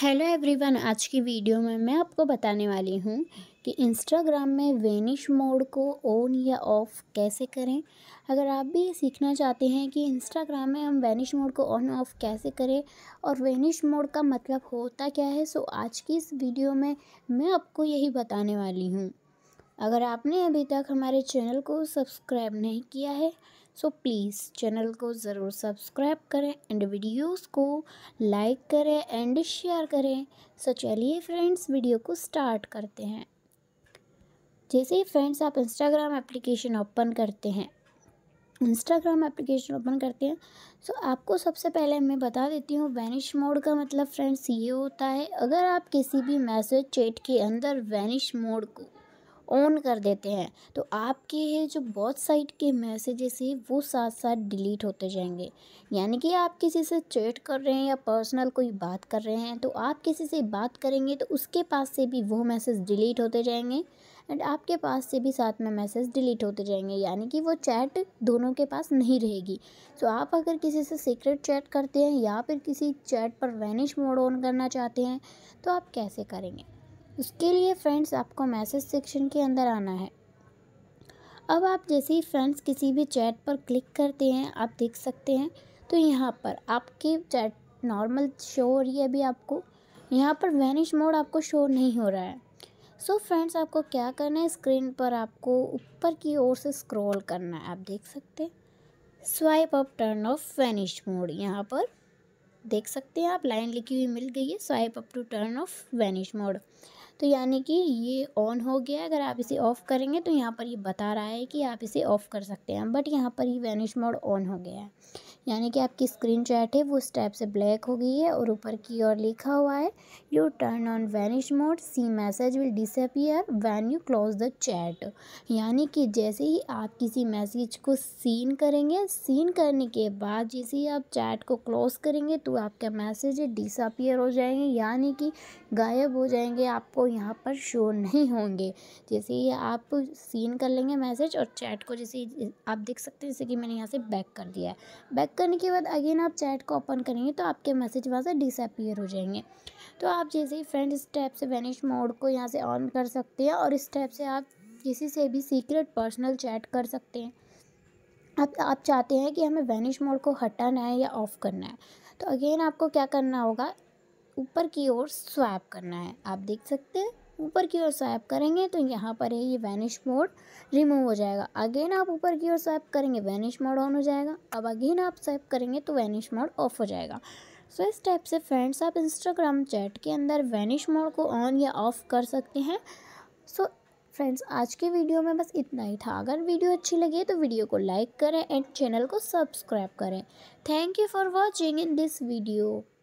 hello everyone आज की video में मैं आपको बताने वाली हूँ कि इंस्टाग्राम में वेनिश मोड को ऑन या ऑफ़ कैसे करें अगर आप भी सीखना चाहते हैं कि इंस्टाग्राम में हम वेनिश मोड को ऑन ऑफ़ कैसे करें और वेनिश मोड का मतलब होता क्या है सो आज की इस वीडियो में मैं आपको यही बताने वाली हूँ अगर आपने अभी तक हमारे चैनल को सब्सक्राइब नहीं किया है सो तो प्लीज़ चैनल को ज़रूर सब्सक्राइब करें एंड वीडियोस को लाइक करें एंड शेयर करें सो चलिए फ्रेंड्स वीडियो को स्टार्ट करते हैं जैसे ही फ्रेंड्स आप इंस्टाग्राम एप्लीकेशन ओपन करते हैं इंस्टाग्राम एप्लीकेशन ओपन करते हैं सो तो so, आपको सबसे पहले मैं बता देती हूँ वैनिश मोड का मतलब फ्रेंड्स ये होता है अगर आप किसी भी मैसेज चैट के अंदर वैनिश मोड को ऑन कर देते हैं तो आपके ये जो बहुत साइट के मैसेजेस है वो साथ साथ डिलीट होते जाएंगे यानी कि आप किसी से चैट कर रहे हैं या पर्सनल कोई बात कर रहे हैं तो आप किसी से बात करेंगे तो उसके पास से भी वो मैसेज डिलीट होते जाएंगे एंड आपके पास से भी साथ में मैसेज डिलीट होते जाएंगे यानी कि वो चैट दोनों के पास नहीं रहेगी तो आप अगर किसी से सीक्रेट चैट करते हैं या फिर किसी चैट पर वैनिश मोड ऑन करना चाहते हैं तो आप कैसे करेंगे उसके लिए फ्रेंड्स आपको मैसेज सेक्शन के अंदर आना है अब आप जैसे ही फ्रेंड्स किसी भी चैट पर क्लिक करते हैं आप देख सकते हैं तो यहाँ पर आपकी चैट नॉर्मल शो हो रही है अभी आपको यहाँ पर वैनिश मोड आपको शो नहीं हो रहा है सो so फ्रेंड्स आपको क्या करना है स्क्रीन पर आपको ऊपर की ओर से स्क्रॉल करना है आप देख सकते हैं swipe up turn off vanish mode यहाँ पर देख सकते हैं आप लाइन लिखी हुई मिल गई है swipe up to turn off vanish mode तो यानी कि ये ऑन हो गया अगर आप इसे ऑफ़ करेंगे तो यहाँ पर ये बता रहा है कि आप इसे ऑफ़ कर सकते हैं बट यहाँ पर ये वैनिश मोड ऑन हो गया है यानी कि आपकी स्क्रीन चैट है वो उस टाइप से ब्लैक हो गई है और ऊपर की ओर लिखा हुआ है you turn on vanish mode see message will disappear when you close the chat यानी कि जैसे ही आप किसी मैसेज को सीन करेंगे सीन करने के बाद जैसे ही आप चैट को क्लोज करेंगे तो आपका मैसेज डिसअपियर हो जाएंगे यानी कि गायब हो जाएंगे आपको यहाँ पर शो नहीं होंगे जैसे ही आप सीन कर लेंगे मैसेज और चैट को जैसे आप देख सकते हैं जैसे कि मैंने यहाँ से बैक कर दिया है बैक करने के बाद अगेन आप चैट को ओपन करेंगे तो आपके मैसेज वहाँ से डिसअपियर हो जाएंगे तो आप जैसे ही फ्रेंड स्टेप से वैनिश मोड को यहाँ से ऑन कर सकते हैं और इस टैप से आप किसी से भी सीक्रेट पर्सनल चैट कर सकते हैं आप आप चाहते हैं कि हमें वैनिश मोड को हटाना है या ऑफ़ करना है तो अगेन आपको क्या करना होगा ऊपर की ओर स्वैप करना है आप देख सकते हैं ऊपर की ओर स्वाइप करेंगे तो यहाँ पर है ये वैनिश मोड रिमूव हो जाएगा अगेन आप ऊपर की ओर स्वाइप करेंगे वैनिश मोड ऑन हो जाएगा अब अगेन आप स्वाइप करेंगे तो वैनिश मोड ऑफ हो जाएगा सो इस टाइप से फ्रेंड्स आप इंस्टाग्राम चैट के अंदर वैनिश मोड को ऑन या ऑफ़ कर सकते हैं सो फ्रेंड्स आज के वीडियो में बस इतना ही था अगर वीडियो अच्छी लगी तो वीडियो को लाइक करें एंड चैनल को सब्सक्राइब करें thank you for watching in this video